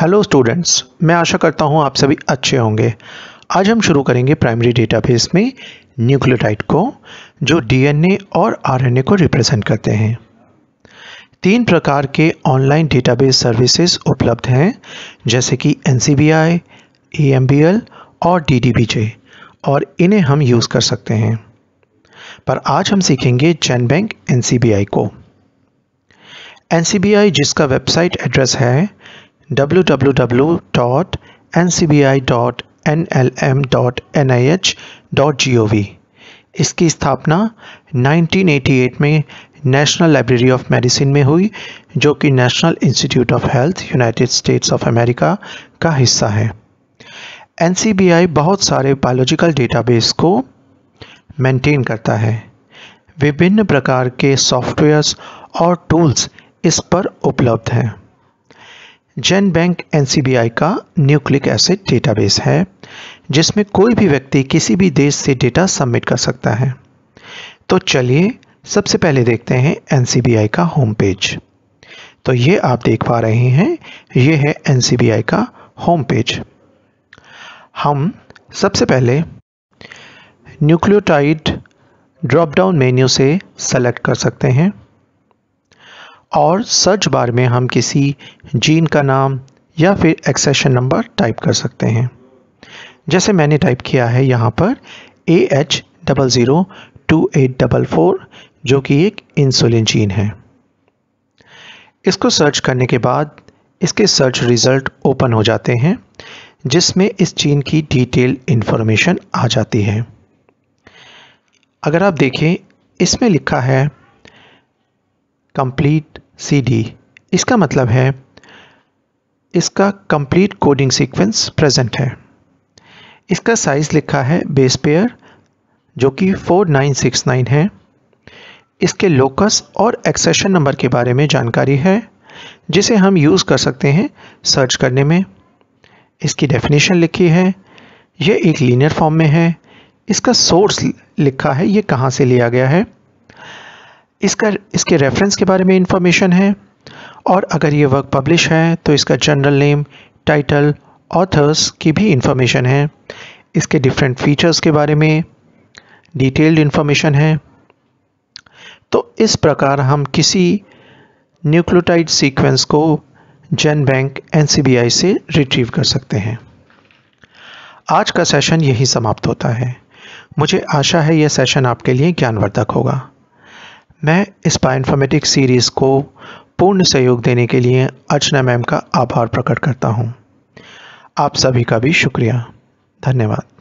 hello students मैं आशा करता हूँ आप सभी अच्छे होंगे आज हम शुरू करेंगे प्राइमरी डेटाबेस में न्यूक्लियोटाइड को जो डीएनए और आरएनए को रिप्रेजेंट करते हैं तीन प्रकार के ऑनलाइन डेटाबेस सर्विसेज उपलब्ध हैं जैसे कि N C B I E M B L और डी डी बी जे और इन्हें हम यूज़ कर सकते हैं पर आज हम सीखेंगे GenBank N C B I को एन सी बी आई जिसका वेबसाइट एड्रेस है www.ncbi.nlm.nih.gov इसकी स्थापना 1988 में नेशनल लाइब्रेरी ऑफ मेडिसिन में हुई जो कि national institute of health United States of America का हिस्सा है एन बहुत सारे बायोलॉजिकल डेटाबेस को मेंटेन करता है विभिन्न प्रकार के सॉफ्टवेयर्स और टूल्स इस पर उपलब्ध हैं जैन बैंक एन का न्यूक्लिक एसिड डेटाबेस है जिसमें कोई भी व्यक्ति किसी भी देश से डेटा सबमिट कर सकता है तो चलिए सबसे पहले देखते हैं एन का होम पेज तो ये आप देख पा रहे हैं ये है एन का होम पेज हम सबसे पहले न्यूक्लियोटाइड ड्रॉपडाउन मेन्यू से सेलेक्ट कर सकते हैं और सर्च बार में हम किसी जीन का नाम या फिर एक्सेशन नंबर टाइप कर सकते हैं जैसे मैंने टाइप किया है यहाँ पर A H double zero two eight double four जो कि एक इंसुलिन जीन है इसको सर्च करने के बाद इसके सर्च रिज़ल्ट ओपन हो जाते हैं जिसमें इस जीन की डिटेल इन्फॉर्मेशन आ जाती है अगर आप देखें इसमें लिखा है कंप्लीट सी इसका मतलब है इसका कंप्लीट कोडिंग सीक्वेंस प्रेजेंट है इसका साइज़ लिखा है बेस पेयर जो कि 4969 है इसके लोकस और एक्सेशन नंबर के बारे में जानकारी है जिसे हम यूज़ कर सकते हैं सर्च करने में इसकी डेफिनेशन लिखी है यह एक लीनियर फॉर्म में है इसका सोर्स लिखा है ये कहाँ से लिया गया है इसका इसके रेफरेंस के बारे में इंफॉर्मेशन है और अगर ये वर्क पब्लिश है तो इसका जनरल नेम टाइटल ऑथर्स की भी इंफॉर्मेशन है इसके डिफरेंट फीचर्स के बारे में डिटेल्ड इन्फॉर्मेशन है तो इस प्रकार हम किसी न्यूक्लियोटाइड सीक्वेंस को जन बैंक एन से रिट्रीव कर सकते हैं आज का सेशन यही समाप्त होता है मुझे आशा है यह सेशन आपके लिए ज्ञानवर्धक होगा मैं इस बायोइन्फॉर्मेटिक्स सीरीज़ को पूर्ण सहयोग देने के लिए अर्चना मैम का आभार प्रकट करता हूँ आप सभी का भी शुक्रिया धन्यवाद